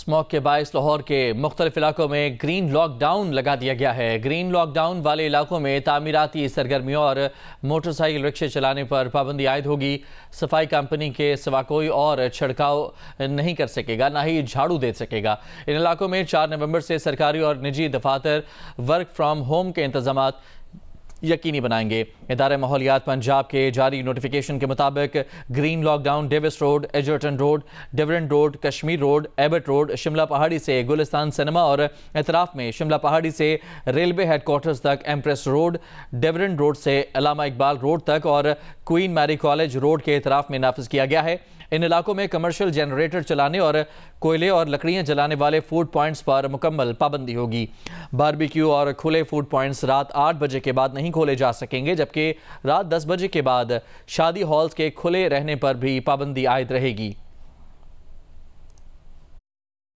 smog के बायस लाहौर के मुख्तलिफ इलाकों में ग्रीन लॉकडाउन लगा दिया गया है ग्रीन लॉकडाउन वाले इलाकों में तामीराती सरगर्मियों और मोटरसाइकिल रिक्शे चलाने पर पाबंदी आयद होगी सफाई कंपनी के सिवा कोई और छिड़काव नहीं कर सकेगा ना ही झाड़ू दे सकेगा इन इलाकों में चार नवंबर से सरकारी और निजी दफातर वर्क फ्राम होम के इंतजाम यकीनी बनाएंगे इदार माहौलियात पंजाब के जारी नोटिफिकेशन के मुताबिक green lockdown Davis road Egerton road Davern road Kashmir road Abbott road Shimla Pahari से गुलिस्तान सिनेमा और एतराफ़ में शिमला पहाड़ी से रेलवे हेडकोार्टर्स तक एम्प्रेस रोड डेवरन रोड से अलामा इकबाल रोड तक और क्वीन मैरी कॉलेज रोड के इतराफ़ में नाफज किया गया है इन इलाकों में कमर्शियल जनरेटर चलाने और कोयले और लकड़ियाँ जलाने वाले फूड पॉइंट्स पर मुकम्मल पाबंदी होगी बारबेक्यू और खुले फूड पॉइंट्स रात आठ बजे के बाद नहीं खोले जा सकेंगे जबकि रात दस बजे के बाद शादी हॉल्स के खुले रहने पर भी पाबंदी आयद रहेगी